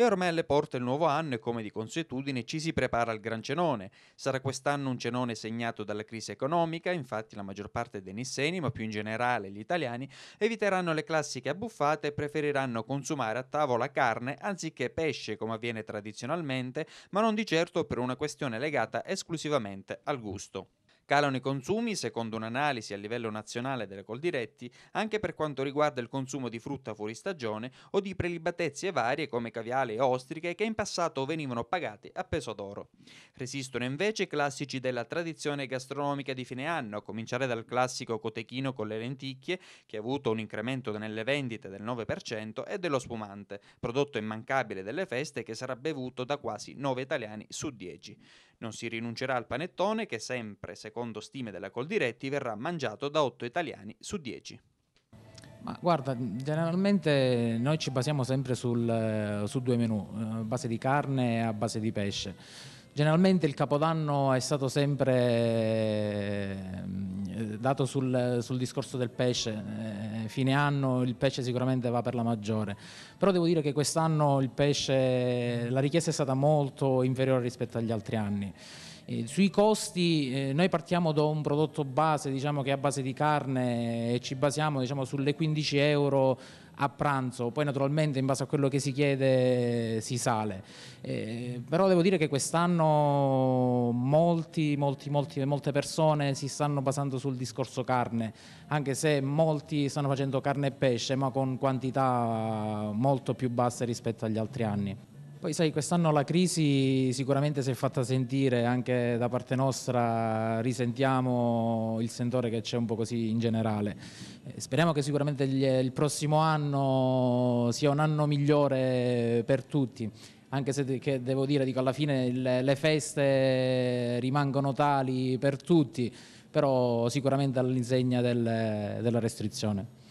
E ormai alle porte il nuovo anno e come di consuetudine ci si prepara al gran cenone. Sarà quest'anno un cenone segnato dalla crisi economica, infatti la maggior parte dei nisseni, ma più in generale gli italiani, eviteranno le classiche abbuffate e preferiranno consumare a tavola carne anziché pesce come avviene tradizionalmente, ma non di certo per una questione legata esclusivamente al gusto. Calano i consumi, secondo un'analisi a livello nazionale delle Coldiretti, anche per quanto riguarda il consumo di frutta fuori stagione o di prelibatezze varie come caviale e ostriche che in passato venivano pagate a peso d'oro. Resistono invece i classici della tradizione gastronomica di fine anno, a cominciare dal classico cotechino con le lenticchie, che ha avuto un incremento nelle vendite del 9%, e dello spumante, prodotto immancabile delle feste che sarà bevuto da quasi 9 italiani su 10. Non si rinuncerà al panettone che sempre, secondo stime della Coldiretti, verrà mangiato da 8 italiani su 10. Ma guarda, generalmente noi ci basiamo sempre sul, eh, su due menù, eh, a base di carne e a base di pesce. Generalmente il capodanno è stato sempre eh, eh, dato sul, sul discorso del pesce, eh, fine anno il pesce sicuramente va per la maggiore, però devo dire che quest'anno la richiesta è stata molto inferiore rispetto agli altri anni. Eh, sui costi eh, noi partiamo da un prodotto base diciamo, che è a base di carne e ci basiamo diciamo, sulle 15 euro a pranzo, poi naturalmente in base a quello che si chiede si sale. Eh, però devo dire che quest'anno molti, molti, molti, molte persone si stanno basando sul discorso carne, anche se molti stanno facendo carne e pesce, ma con quantità molto più basse rispetto agli altri anni. Poi sai, quest'anno la crisi sicuramente si è fatta sentire anche da parte nostra, risentiamo il sentore che c'è un po' così in generale. Eh, speriamo che sicuramente il prossimo anno sia un anno migliore per tutti, anche se devo dire, dico, alla fine le feste rimangono tali per tutti, però sicuramente all'insegna del, della restrizione.